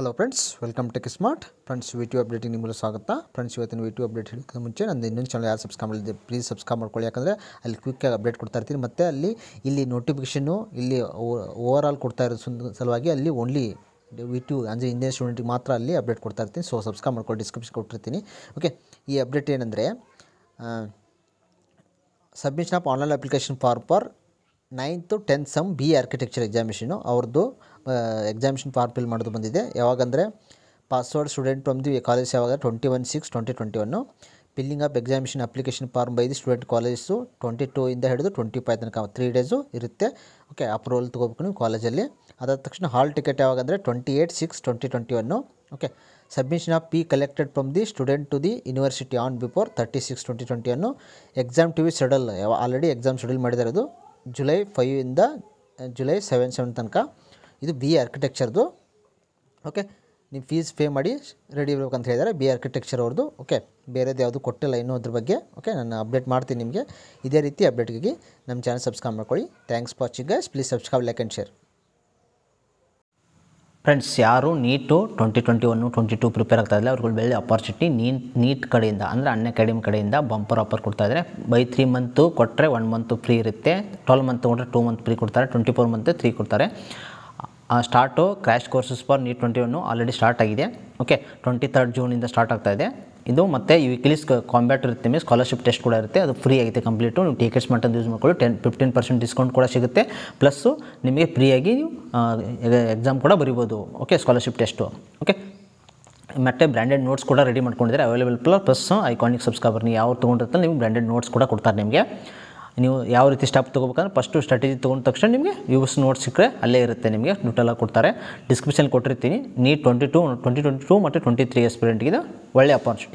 hello friends welcome tech smart friends video ಅಪ್ಡೇಟಿಗೆ ನಿಮಗೆ ಸ್ವಾಗತ ಫ್ರೆಂಡ್ಸ್ ಇವತ್ತಿನ ವಿಡಿಯೋ ಅಪ್ಡೇಟ್ ಹೇಳಿದ ಮುಂಚೆ ನಂದು ಇನ್ನೊಂದು ಚಾನಲ್ ಯಾರು ಸಬ್ಸ್ಕ್ರೈಬ್ ಮಾಡಿದ್ದೆ ಪ್ಲೀಸ್ ಸಬ್ಸ್ಕ್ರೈಬ್ ಮಾಡ್ಕೊಳ್ಳಿ ಯಾಕಂದರೆ ಅಲ್ಲಿ ಕ್ವಿಕ್ಕಾಗಿ ಅಪ್ಡೇಟ್ ಕೊಡ್ತಾ ಇರ್ತೀನಿ ಮತ್ತು ಅಲ್ಲಿ ಇಲ್ಲಿ ನೋಟಿಫಿಕೇಷನ್ನು ಇಲ್ಲಿ ಓವರ್ ಆಲ್ ಕೊಡ್ತಾ ಇರೋ ಸಲುವಾಗಿ ಅಲ್ಲಿ ಓನ್ಲಿ ವಿಟ್ಯೂ ಅಂದರೆ ಇಂಡಿಯನ್ ಸ್ಟೂಡೆಂಟ್ಗೆ ಮಾತ್ರ ಅಲ್ಲಿ ಅಪ್ಡೇಟ್ ಕೊಡ್ತಾ ಇರ್ತೀನಿ ಸೊ ಸಬ್ಸ್ಕ್ರೈಬ್ ಮಾಡ್ಕೊಳ್ಳಿ ಡಿಸ್ಕ್ರಿಪ್ಷನ್ ಕೊಟ್ಟಿರ್ತೀನಿ ಓಕೆ ಈ ಅಪ್ಡೇಟ್ ಏನಂದರೆ submission of online application for for ninth tenth sem B architecture examination ಅವ್ರದ್ದು ಎಕ್ಸಾಮಿಷನ್ ಫಾರ್ಮ್ ಫಿಲ್ ಮಾಡೋದು ಬಂದಿದೆ ಯಾವಾಗಂದರೆ password student from the college ಯಾವಾಗ twenty one six twenty twenty one filling of examination application form by student college twenty two ಇಂದ ಹಿಡಿದು twenty five ತನಕ three days ಇರುತ್ತೆ okay approval ತೊಗೋಬೇಕು ನೀವು ಕಾಲೇಜಲ್ಲಿ ಅದಾದ ತಕ್ಷಣ ಹಾಲ್ ಟಿಕೆಟ್ ಯಾವಾಗಂದರೆ twenty eight six twenty twenty one okay submission of P collected from the student to the university on before thirty six twenty twenty one exam to be schedule already exam schedule ಮಾಡಿದಾರೆ ಅದು July ಫೈವಿಂದ July seven seven ತನಕ ಇದು B ಆರ್ಕಿಟೆಕ್ಚರ್ದು okay ನೀವು fees pay ಮಾಡಿ ready ಇರಬೇಕು ಅಂತ ಬಿ ಆರ್ಕಿಟೆಕ್ಚರ್ ಅವ್ರದ್ದು ಓಕೆ ಬೇರೆದು ಯಾವುದು ಕೊಟ್ಟಿಲ್ಲ ಇನ್ನೂ ಅದ್ರ ಬಗ್ಗೆ ಓಕೆ ನಾನು ಅಪ್ಡೇಟ್ ಮಾಡ್ತೀನಿ ನಿಮಗೆ ಇದೇ ರೀತಿ ಅಪ್ಡೇಟ್ಗಾಗಿ ನಮ್ಮ ಚಾನಲ್ ಸಬ್ಸ್ಕ್ರೈಬ್ ಮಾಡ್ಕೊಳ್ಳಿ thanks for watching guys please subscribe like and share friends ಯಾರು NEET twenty twenty one twenty two prepare ಆಗ್ತಾ ಇದ್ದಾರೆ ಅವ್ರಿಗೆ ಬೆಳೆ ಅಪರ್ಚುನಿಟಿ ನೀಟ್ ನೀಟ್ ಕಡೆಯಿಂದ ಅಂದರೆ ಅನ್ ಅಕಾಡೆಮಿ ಕಡೆಯಿಂದ ಬಂಪರ್ ಆಫರ್ ಇದ್ದಾರೆ ಬೈ ತ್ರೀ ಮಂತು ಕೊಟ್ಟರೆ ಒನ್ ಮಂತು ಫ್ರೀ ಇರುತ್ತೆ ಟ್ವೆಲ್ ಮಂತ್ ಕೊಟ್ಟರೆ ಟೂ ಮಂತ್ ಫ್ರೀ ಕೊಡ್ತಾರೆ ಟ್ವೆಂಟಿ ಫೋರ್ ಮಂತ್ ತ್ರೀ ಕೊಡ್ತಾರೆ start crash courses for NEET twenty one already start ಆಗಿದೆ ಓಕೆ ಟ್ವೆಂಟಿ ತರ್ಡ್ ಜೂನಿಂದ ಸ್ಟಾರ್ಟ್ ಆಗ್ತಾ ಇದೆ ಇದು ಮತ್ತು ಈ ವೀಕ್ಲಿಸ್ ಕಾಂಬ್ಯಾಟ್ ಇರುತ್ತೆ ಮೀನ್ಸ್ ಸ್ಕಾಲರ್ಶಿಪ್ ಟೆಸ್ಟ್ ಕೂಡ ಇರುತ್ತೆ ಅದು ಫ್ರೀ ಆಗಿದೆ ಕಂಪ್ಲೀಟು ನೀವು ಟಿಕೆಟ್ಸ್ ಮಟ್ಟದ ಯೂಸ್ ಮಾಡ್ಕೊಳ್ಳಿ ಟೆನ್ ಫಿಫ್ಟೀನ್ ಪರ್ಸೆಂಟ್ ಡಿಸ್ಕೌಂಟ್ ಕೂಡ ಸಿಗುತ್ತೆ ಪ್ಲಸ್ಸು ನಿಮಗೆ ಫ್ರೀಯಾಗಿ ನೀವು ಎಕ್ಸಾಮ್ ಕೂಡ ಬರಿಬೋದು ಓಕೆ ಸ್ಕಾಲರ್ಶಿಪ್ ಟೆಸ್ಟು ಓಕೆ ಮತ್ತೆ ಬ್ರ್ಯಾಂಡೆಡ್ ನೋಟ್ಸ್ ಕೂಡ ರೆಡಿ ಮಾಡ್ಕೊಂಡಿದ್ದಾರೆ ಅವೈಲೇಬಲ್ ಪ್ಲಸ್ ಐಕಾನಿಕ್ ಸಬ್ಸ್ಕ್ರೈಬರ್ನ ಯಾವ ತೊಗೊಂಡಿರ್ತಾರೆ ನಿಮ್ಗೆ ಬ್ರ್ಯಾಂಡೆಡ್ ನೋಟ್ಸ್ ಕೂಡ ಕೊಡ್ತಾರೆ ನಿಮಗೆ ನೀವು ಯಾವ ರೀತಿ ಸ್ಟೆಪ್ ತೊಗೋಬೇಕಂದ್ರೆ ಫಸ್ಟು ಸ್ಟ್ರಾಟಜಿ ತೊಗೊಂಡ ತಕ್ಷಣ ನಿಮಗೆ ವ್ಯೂಸ್ ನೋಟ್ಸ್ ಸಿಕ್ಕರೆ ಅಲ್ಲೇ ಇರುತ್ತೆ ನಿಮಗೆ ನೋಟೆಲ್ಲ ಕೊಡ್ತಾರೆ ಡಿಸ್ಕ್ರಿಪ್ಷನ್ ಕೊಟ್ಟಿರ್ತೀನಿ NEET twenty two twenty twenty two ಮತ್ತು ಟ್ವೆಂಟಿ ತ್ರೀ ಎಸ್ಪಿರೆಂಟ್ಗಿದೆ ಒಳ್ಳೆ ಅಪಾರ್ಚುನಿಟಿ